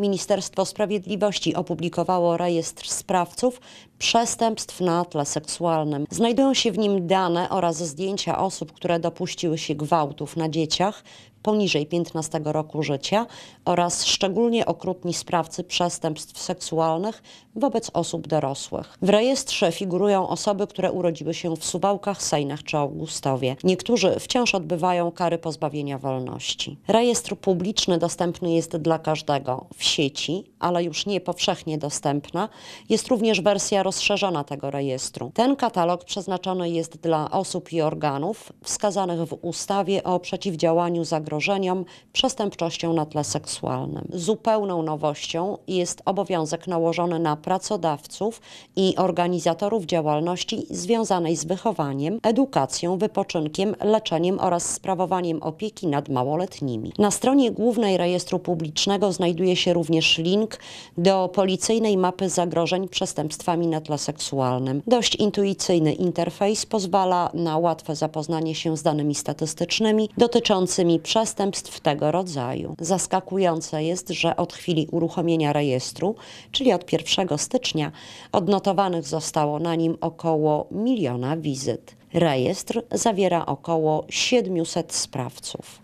Ministerstwo Sprawiedliwości opublikowało rejestr sprawców, przestępstw na tle seksualnym. Znajdują się w nim dane oraz zdjęcia osób, które dopuściły się gwałtów na dzieciach poniżej 15 roku życia oraz szczególnie okrutni sprawcy przestępstw seksualnych wobec osób dorosłych. W rejestrze figurują osoby, które urodziły się w Suwałkach, Sejnach czy Augustowie. Niektórzy wciąż odbywają kary pozbawienia wolności. Rejestr publiczny dostępny jest dla każdego w sieci, ale już nie powszechnie dostępna. Jest również wersja rozszerzona tego rejestru. Ten katalog przeznaczony jest dla osób i organów wskazanych w ustawie o przeciwdziałaniu zagrożeniom przestępczością na tle seksualnym. Zupełną nowością jest obowiązek nałożony na pracodawców i organizatorów działalności związanej z wychowaniem, edukacją, wypoczynkiem, leczeniem oraz sprawowaniem opieki nad małoletnimi. Na stronie głównej rejestru publicznego znajduje się również link do policyjnej mapy zagrożeń przestępstwami na świetle seksualnym. Dość intuicyjny interfejs pozwala na łatwe zapoznanie się z danymi statystycznymi dotyczącymi przestępstw tego rodzaju. Zaskakujące jest, że od chwili uruchomienia rejestru, czyli od 1 stycznia, odnotowanych zostało na nim około miliona wizyt. Rejestr zawiera około 700 sprawców.